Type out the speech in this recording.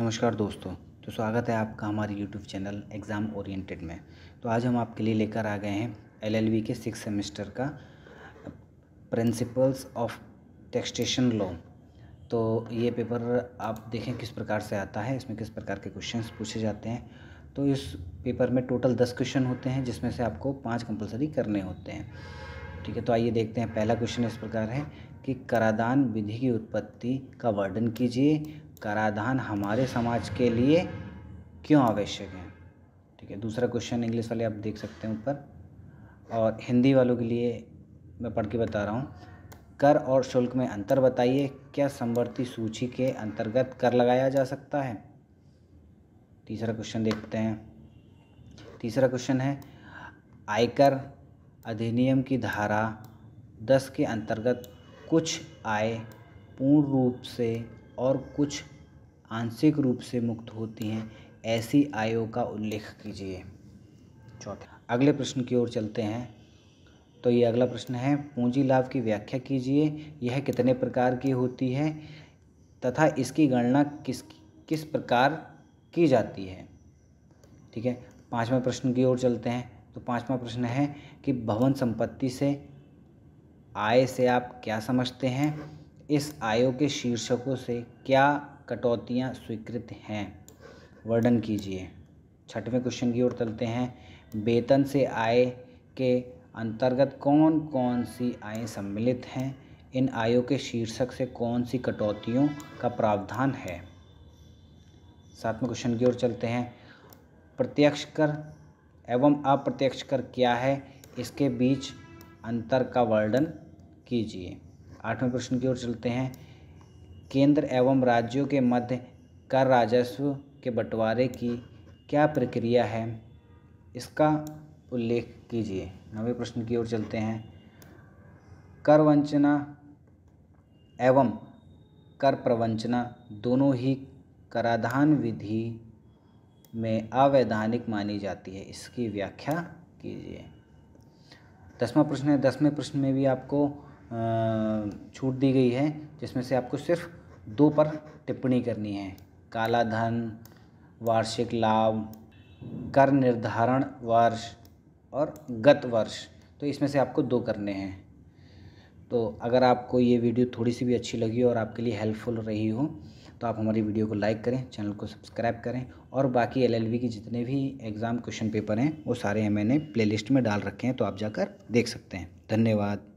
नमस्कार दोस्तों तो स्वागत है आपका हमारे यूट्यूब चैनल एग्ज़ाम ओरिएंटेड में तो आज हम आपके लिए लेकर आ गए हैं एलएलबी के सिक्स सेमेस्टर का प्रिंसिपल्स ऑफ टेक्सटेशन लॉ तो ये पेपर आप देखें किस प्रकार से आता है इसमें किस प्रकार के क्वेश्चंस पूछे जाते हैं तो इस पेपर में टोटल दस क्वेश्चन होते हैं जिसमें से आपको पाँच कंपलसरी करने होते हैं ठीक है तो आइए देखते हैं पहला क्वेश्चन इस प्रकार है कि करादान विधि की उत्पत्ति का वर्णन कीजिए कराधान हमारे समाज के लिए क्यों आवश्यक है ठीक है दूसरा क्वेश्चन इंग्लिश वाले आप देख सकते हैं ऊपर और हिंदी वालों के लिए मैं पढ़ के बता रहा हूँ कर और शुल्क में अंतर बताइए क्या संवर्ती सूची के अंतर्गत कर लगाया जा सकता है तीसरा क्वेश्चन देखते हैं तीसरा क्वेश्चन है आयकर अधिनियम की धारा दस के अंतर्गत कुछ आय पूर्ण रूप से और कुछ आंशिक रूप से मुक्त होती हैं ऐसी आयु का उल्लेख कीजिए चौथा अगले प्रश्न की ओर चलते हैं तो ये अगला प्रश्न है पूंजी लाभ की व्याख्या कीजिए यह कितने प्रकार की होती है तथा इसकी गणना किस किस प्रकार की जाती है ठीक है पांचवा प्रश्न की ओर चलते हैं तो पांचवा प्रश्न है कि भवन संपत्ति से आय से आप क्या समझते हैं इस आयोग के शीर्षकों से क्या कटौतियाँ स्वीकृत हैं वर्णन कीजिए छठवें क्वेश्चन की ओर चलते हैं वेतन से आय के अंतर्गत कौन कौन सी आय सम्मिलित हैं इन आयों के शीर्षक से कौन सी कटौतियों का प्रावधान है सातवें क्वेश्चन की ओर चलते हैं प्रत्यक्ष कर एवं अप्रत्यक्ष कर क्या है इसके बीच अंतर का वर्णन कीजिए आठवें प्रश्न की ओर चलते हैं केंद्र एवं राज्यों के मध्य कर राजस्व के बंटवारे की क्या प्रक्रिया है इसका उल्लेख कीजिए नवे प्रश्न की ओर चलते हैं कर वंचना एवं कर प्रवंचना दोनों ही कराधान विधि में अवैधानिक मानी जाती है इसकी व्याख्या कीजिए दसवां प्रश्न है दसवें प्रश्न में भी आपको छूट दी गई है जिसमें से आपको सिर्फ दो पर टिप्पणी करनी है काला धन वार्षिक लाभ कर निर्धारण वर्ष और गत वर्ष तो इसमें से आपको दो करने हैं तो अगर आपको ये वीडियो थोड़ी सी भी अच्छी लगी हो और आपके लिए हेल्पफुल रही हो तो आप हमारी वीडियो को लाइक करें चैनल को सब्सक्राइब करें और बाकी एलएलबी के जितने भी एग्ज़ाम क्वेश्चन पेपर हैं वो सारे मैंने प्लेलिस्ट में डाल रखे हैं तो आप जाकर देख सकते हैं धन्यवाद